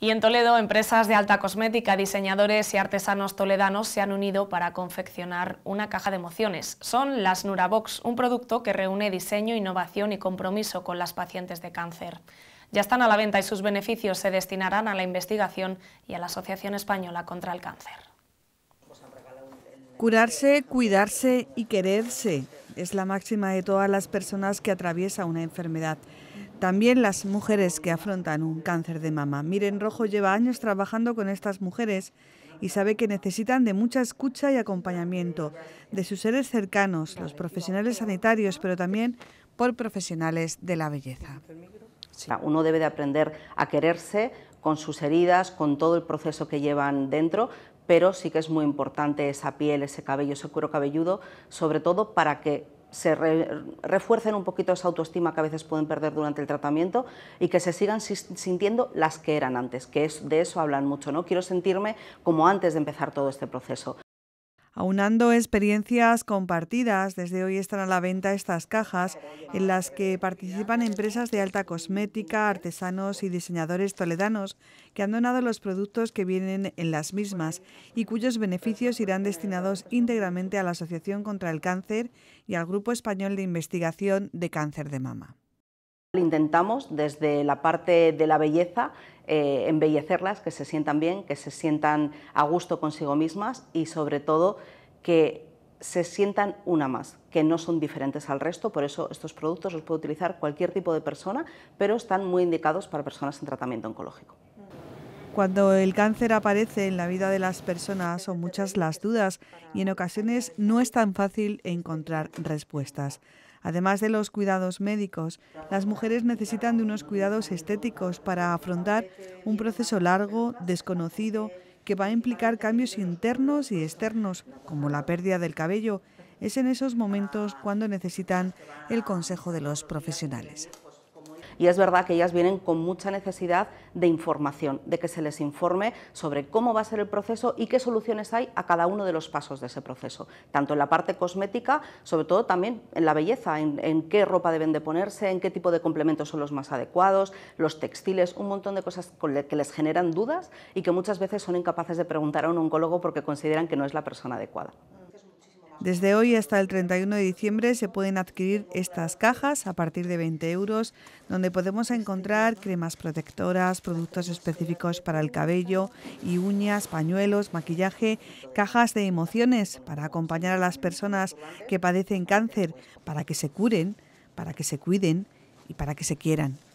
Y en Toledo, empresas de alta cosmética, diseñadores y artesanos toledanos se han unido para confeccionar una caja de emociones. Son las Nurabox, un producto que reúne diseño, innovación y compromiso con las pacientes de cáncer. Ya están a la venta y sus beneficios se destinarán a la investigación y a la Asociación Española contra el Cáncer. Curarse, cuidarse y quererse es la máxima de todas las personas que atraviesa una enfermedad. También las mujeres que afrontan un cáncer de mama. Miren Rojo lleva años trabajando con estas mujeres y sabe que necesitan de mucha escucha y acompañamiento de sus seres cercanos, los profesionales sanitarios, pero también por profesionales de la belleza. Uno debe de aprender a quererse con sus heridas, con todo el proceso que llevan dentro, pero sí que es muy importante esa piel, ese cabello, ese cuero cabelludo, sobre todo para que se refuercen un poquito esa autoestima que a veces pueden perder durante el tratamiento y que se sigan sintiendo las que eran antes, que es, de eso hablan mucho, ¿no? Quiero sentirme como antes de empezar todo este proceso aunando experiencias compartidas. Desde hoy están a la venta estas cajas en las que participan empresas de alta cosmética, artesanos y diseñadores toledanos que han donado los productos que vienen en las mismas y cuyos beneficios irán destinados íntegramente a la Asociación contra el Cáncer y al Grupo Español de Investigación de Cáncer de Mama. Intentamos desde la parte de la belleza eh, embellecerlas, que se sientan bien, que se sientan a gusto consigo mismas y sobre todo que se sientan una más, que no son diferentes al resto, por eso estos productos los puede utilizar cualquier tipo de persona, pero están muy indicados para personas en tratamiento oncológico. Cuando el cáncer aparece en la vida de las personas son muchas las dudas y en ocasiones no es tan fácil encontrar respuestas. Además de los cuidados médicos, las mujeres necesitan de unos cuidados estéticos para afrontar un proceso largo, desconocido, que va a implicar cambios internos y externos, como la pérdida del cabello. Es en esos momentos cuando necesitan el consejo de los profesionales y es verdad que ellas vienen con mucha necesidad de información, de que se les informe sobre cómo va a ser el proceso y qué soluciones hay a cada uno de los pasos de ese proceso, tanto en la parte cosmética, sobre todo también en la belleza, en, qué ropa deben de ponerse, en qué tipo de complementos son los más adecuados, los textiles, un montón de cosas que les generan dudas y que muchas veces son incapaces de preguntar a un oncólogo porque consideran que no es la persona adecuada. Desde hoy hasta el 31 de diciembre se pueden adquirir estas cajas a partir de 20 euros, donde podemos encontrar cremas protectoras, productos específicos para el cabello y uñas, pañuelos, maquillaje, cajas de emociones para acompañar a las personas que padecen cáncer, para que se curen, para que se cuiden y para que se quieran.